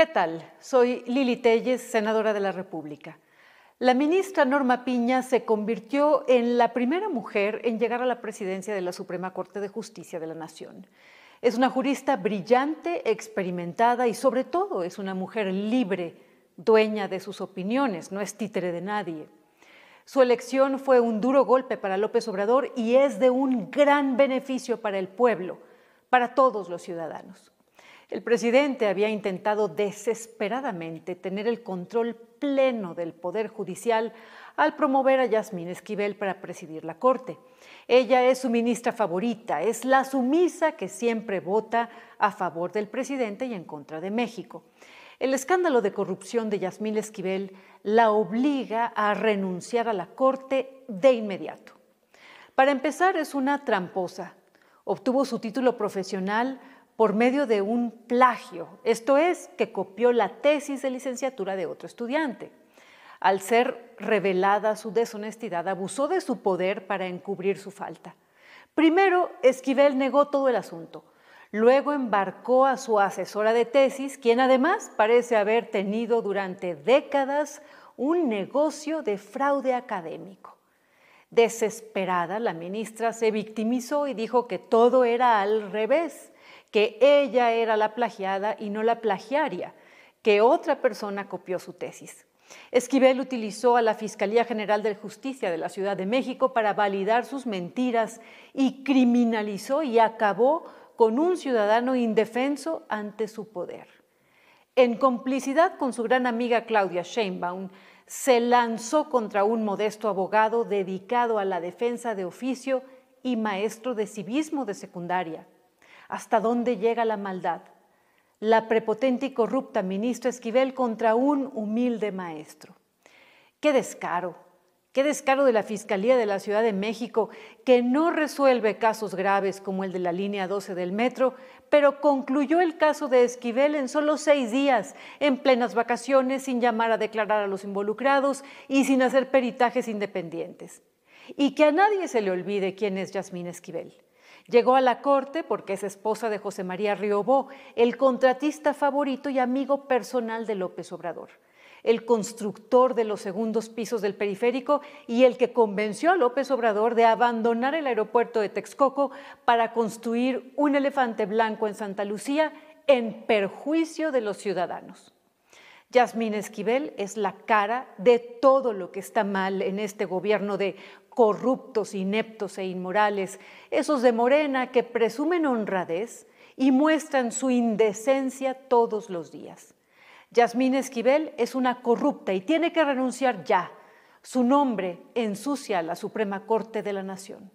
¿Qué tal? Soy Lili Telles, senadora de la República. La ministra Norma Piña se convirtió en la primera mujer en llegar a la presidencia de la Suprema Corte de Justicia de la Nación. Es una jurista brillante, experimentada y sobre todo es una mujer libre, dueña de sus opiniones, no es títere de nadie. Su elección fue un duro golpe para López Obrador y es de un gran beneficio para el pueblo, para todos los ciudadanos. El presidente había intentado desesperadamente tener el control pleno del Poder Judicial al promover a Yasmín Esquivel para presidir la Corte. Ella es su ministra favorita, es la sumisa que siempre vota a favor del presidente y en contra de México. El escándalo de corrupción de Yasmín Esquivel la obliga a renunciar a la Corte de inmediato. Para empezar, es una tramposa. Obtuvo su título profesional por medio de un plagio, esto es, que copió la tesis de licenciatura de otro estudiante. Al ser revelada su deshonestidad, abusó de su poder para encubrir su falta. Primero, Esquivel negó todo el asunto. Luego embarcó a su asesora de tesis, quien además parece haber tenido durante décadas un negocio de fraude académico. Desesperada, la ministra se victimizó y dijo que todo era al revés, que ella era la plagiada y no la plagiaria, que otra persona copió su tesis. Esquivel utilizó a la Fiscalía General de Justicia de la Ciudad de México para validar sus mentiras y criminalizó y acabó con un ciudadano indefenso ante su poder. En complicidad con su gran amiga Claudia Sheinbaum, se lanzó contra un modesto abogado dedicado a la defensa de oficio y maestro de civismo de secundaria, hasta dónde llega la maldad. La prepotente y corrupta ministra Esquivel contra un humilde maestro. Qué descaro, qué descaro de la Fiscalía de la Ciudad de México, que no resuelve casos graves como el de la línea 12 del metro, pero concluyó el caso de Esquivel en solo seis días, en plenas vacaciones, sin llamar a declarar a los involucrados y sin hacer peritajes independientes. Y que a nadie se le olvide quién es Yasmín Esquivel. Llegó a la corte porque es esposa de José María Riobó, el contratista favorito y amigo personal de López Obrador, el constructor de los segundos pisos del periférico y el que convenció a López Obrador de abandonar el aeropuerto de Texcoco para construir un elefante blanco en Santa Lucía en perjuicio de los ciudadanos. Yasmín Esquivel es la cara de todo lo que está mal en este gobierno de corruptos, ineptos e inmorales, esos de Morena que presumen honradez y muestran su indecencia todos los días. Yasmín Esquivel es una corrupta y tiene que renunciar ya. Su nombre ensucia a la Suprema Corte de la Nación.